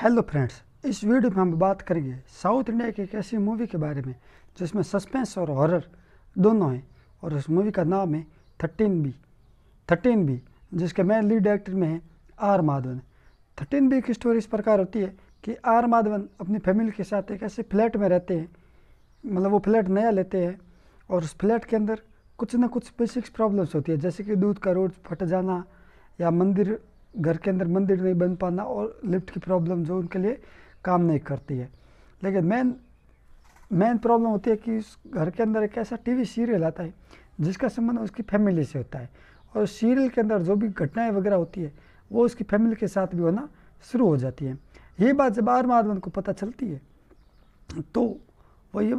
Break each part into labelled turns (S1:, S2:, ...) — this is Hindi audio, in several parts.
S1: हेलो फ्रेंड्स इस वीडियो में हम बात करेंगे साउथ इंडिया की एक ऐसी मूवी के बारे में जिसमें सस्पेंस और हॉरर दोनों हैं और उस मूवी का नाम है थर्टीन बी थर्टीन बी जिसके मेन लीड एक्टर में है आर माधवन थर्टीन बी की स्टोरी इस प्रकार होती है कि आर माधवन अपनी फैमिली के साथ एक ऐसे फ्लैट में रहते हैं मतलब वो फ्लैट नया लेते हैं और उस फ्लैट के अंदर कुछ ना कुछ बेसिक्स प्रॉब्लम्स होती है जैसे कि दूध का रोड फट जाना या मंदिर घर के अंदर मंदिर नहीं बन पाना और लिफ्ट की प्रॉब्लम जो उनके लिए काम नहीं करती है लेकिन मेन मेन प्रॉब्लम होती है कि उस घर के अंदर एक ऐसा टीवी सीरियल आता है जिसका संबंध उसकी फैमिली से होता है और सीरियल के अंदर जो भी घटनाएं वगैरह होती है वो उसकी फैमिली के साथ भी होना शुरू हो जाती है ये बात जब आर्म आदमी को पता चलती है तो वो ये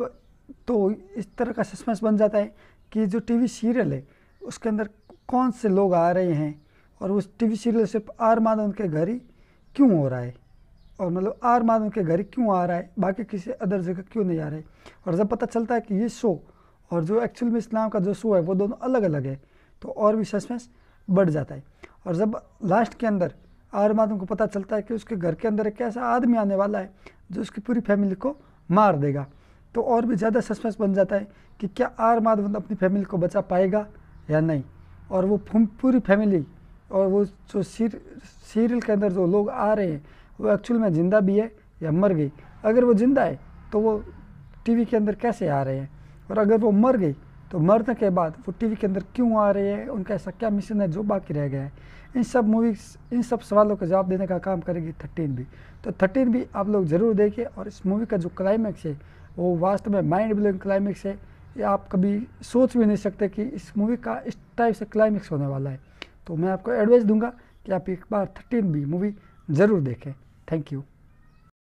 S1: तो इस तरह का सस्पेंस बन जाता है कि जो टीवी सीरियल है उसके अंदर कौन से लोग आ रहे हैं और उस टीवी सीरियल सिर्फ आर माधवन के घर ही क्यों हो रहा है और मतलब आर माधवन के घर क्यों आ रहा है बाकी किसी अदर जगह क्यों नहीं आ रहा है और जब पता चलता है कि ये शो और जो एक्चुअल में इस नाम का जो शो है वो दोनों अलग अलग है तो और भी सस्पेंस बढ़ जाता है और जब लास्ट के अंदर आर माधवन को पता चलता है कि उसके घर के अंदर एक ऐसा आदमी आने वाला है जो उसकी पूरी फैमिली को मार देगा तो और भी ज़्यादा सस्पेंस बन जाता है कि क्या आर माधवन अपनी फैमिली को बचा पाएगा या नहीं और वो पूरी फैमिली और वो जो सीर सीरियल के अंदर जो लोग आ रहे हैं वो एक्चुअल में ज़िंदा भी है या मर गई अगर वो ज़िंदा है तो वो टीवी के अंदर कैसे आ रहे हैं और अगर वो मर गई तो मरने के बाद वो टीवी के अंदर क्यों आ रहे हैं उनका ऐसा क्या मिशन है जो बाकी रह गया है इन सब मूवीज इन सब सवालों का जवाब देने का काम करेगी थर्टीन भी तो थर्टीन भी आप लोग ज़रूर देखिए और इस मूवी का जो क्लाइमैक्स है वो वास्तव में माइंड ब्लोइंग क्लाइमैक्स है ये आप कभी सोच भी नहीं सकते कि इस मूवी का इस टाइप से क्लाइमैक्स होने वाला है तो मैं आपको एडवाइस दूंगा कि आप एक बार थर्टीन बी मूवी ज़रूर देखें थैंक यू